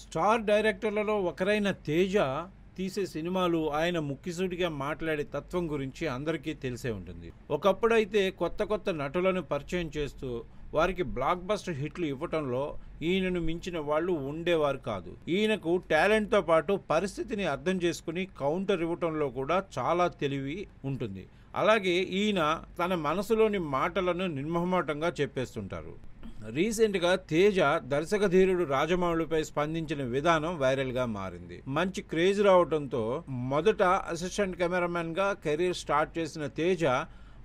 star డైరెక్టర్లలో ఒకరైన తేజ తీసే సినిమాలు ఆయన ముక్కిసూటిగా మాట్లాడే తత్వం గురించి అందరికీ తెలిసే ఉంటుంది ఒకప్పుడైతే కొత్త కొత్త నటులను పరిచయం చేస్తూ వారికి బ్లాక్ బస్టర్ హిట్లు ఇవ్వటంలో ఈయనను మించిన వాళ్ళు ఉండేవారు కాదు ఈయనకు టాలెంట్తో పాటు పరిస్థితిని అర్థం చేసుకుని కౌంటర్ ఇవ్వటంలో కూడా చాలా తెలివి ఉంటుంది అలాగే ఈయన తన మనసులోని మాటలను నిర్మహమాటంగా చెప్పేస్తుంటారు రీసెంట్గా తేజ దర్శకధీరుడు రాజమౌళిపై స్పందించిన విధానం వైరల్గా మారింది మంచి క్రేజ్ రావడంతో మొదట అసిస్టెంట్ కెమెరామెన్గా కెరీర్ స్టార్ట్ చేసిన తేజ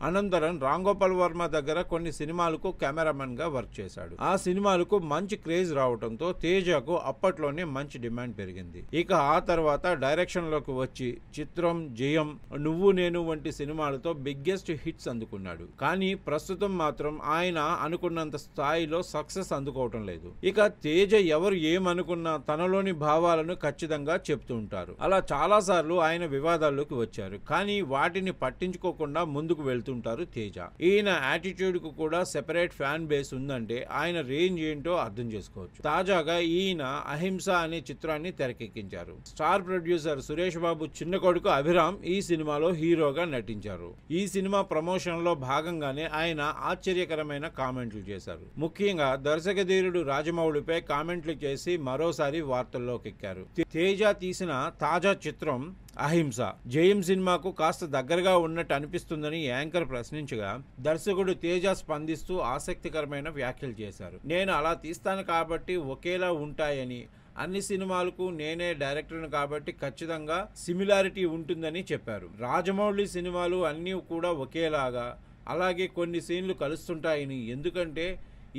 అనంతరం రాంగోపాల్ వర్మ దగ్గర కొన్ని సినిమాలకు కెమెరామెన్ గా వర్క్ చేశాడు ఆ సినిమాలకు మంచి క్రేజ్ రావడంతో తేజకు అప్పట్లోనే మంచి డిమాండ్ పెరిగింది ఇక ఆ తర్వాత డైరెక్షన్ లోకి వచ్చి చిత్రం జయం నువ్వు నేను వంటి సినిమాలతో బిగ్గెస్ట్ హిట్స్ అందుకున్నాడు కానీ ప్రస్తుతం మాత్రం ఆయన అనుకున్నంత స్థాయిలో సక్సెస్ అందుకోవటం లేదు ఇక తేజ ఎవరు ఏమనుకున్నా తనలోని భావాలను ఖచ్చితంగా చెప్తూ ఉంటారు అలా చాలాసార్లు ఆయన వివాదాల్లోకి వచ్చారు కానీ వాటిని పట్టించుకోకుండా ముందుకు వెళ్తూ వెళ్తుంటారు తేజ ఈయన యాటిట్యూడ్ కు కూడా సెపరేట్ ఫ్యాన్ బేస్ ఉందంటే ఆయన రేంజ్ ఏంటో అర్థం చేసుకోవచ్చు తాజాగా ఈయన అహింస అనే చిత్రాన్ని తెరకెక్కించారు స్టార్ ప్రొడ్యూసర్ సురేష్ బాబు చిన్న కొడుకు అభిరామ్ ఈ సినిమాలో హీరోగా నటించారు ఈ సినిమా ప్రమోషన్ లో భాగంగానే ఆయన ఆశ్చర్యకరమైన కామెంట్లు చేశారు ముఖ్యంగా దర్శకధీరుడు రాజమౌళిపై కామెంట్లు చేసి మరోసారి వార్తల్లోకెక్కారు తేజ తీసిన తాజా చిత్రం అహింస జయం సినిమాకు కాస్త దగ్గరగా ఉన్నట్టు అనిపిస్తుందని యాంకర్ ప్రశ్నించగా దర్శకుడు తేజ స్పందిస్తూ ఆసక్తికరమైన వ్యాఖ్యలు చేశారు నేను అలా తీస్తాను కాబట్టి ఒకేలా ఉంటాయని అన్ని సినిమాలకు నేనే డైరెక్టర్ను కాబట్టి ఖచ్చితంగా సిమిలారిటీ ఉంటుందని చెప్పారు రాజమౌళి సినిమాలు అన్నీ కూడా ఒకేలాగా అలాగే కొన్ని సీన్లు కలుస్తుంటాయని ఎందుకంటే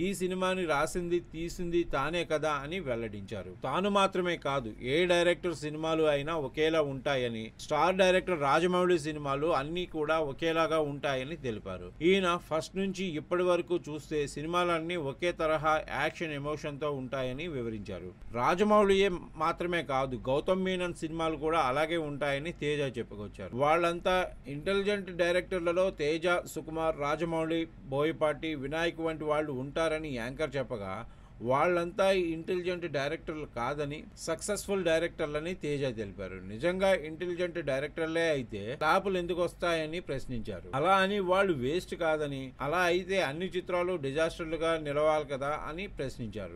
ఈ సినిమాని రాసింది తీసింది తానే కదా అని వెల్లడించారు తాను మాత్రమే కాదు ఏ డైరెక్టర్ సినిమాలు అయినా ఒకేలా ఉంటాయని స్టార్ డైరెక్టర్ రాజమౌళి సినిమాలు అన్ని కూడా ఒకేలాగా ఉంటాయని తెలిపారు ఈయన ఫస్ట్ నుంచి ఇప్పటి వరకు చూస్తే సినిమాలన్నీ ఒకే తరహా యాక్షన్ ఎమోషన్ తో ఉంటాయని వివరించారు రాజమౌళియే మాత్రమే కాదు గౌతమ్ మీనన్ సినిమాలు కూడా అలాగే ఉంటాయని తేజ చెప్పుకొచ్చారు వాళ్ళంతా ఇంటెలిజెంట్ డైరెక్టర్లలో తేజ సుకుమార్ రాజమౌళి బోయపాటి వినాయక్ వంటి వాళ్ళు ఉంటారు ఉంటారని యాంకర్ చెప్పగా వాళ్ళంతా ఇంటెలిజెంట్ డైరెక్టర్లు కాదని సక్సెస్ఫుల్ డైరెక్టర్లని తేజ తెలిపారు నిజంగా ఇంటెలిజెంట్ డైరెక్టర్లే అయితే టాపులు ఎందుకు వస్తాయని ప్రశ్నించారు అలా అని వాళ్ళు వేస్ట్ కాదని అలా అయితే అన్ని చిత్రాలు డిజాస్టర్లుగా నిలవాలి కదా అని ప్రశ్నించారు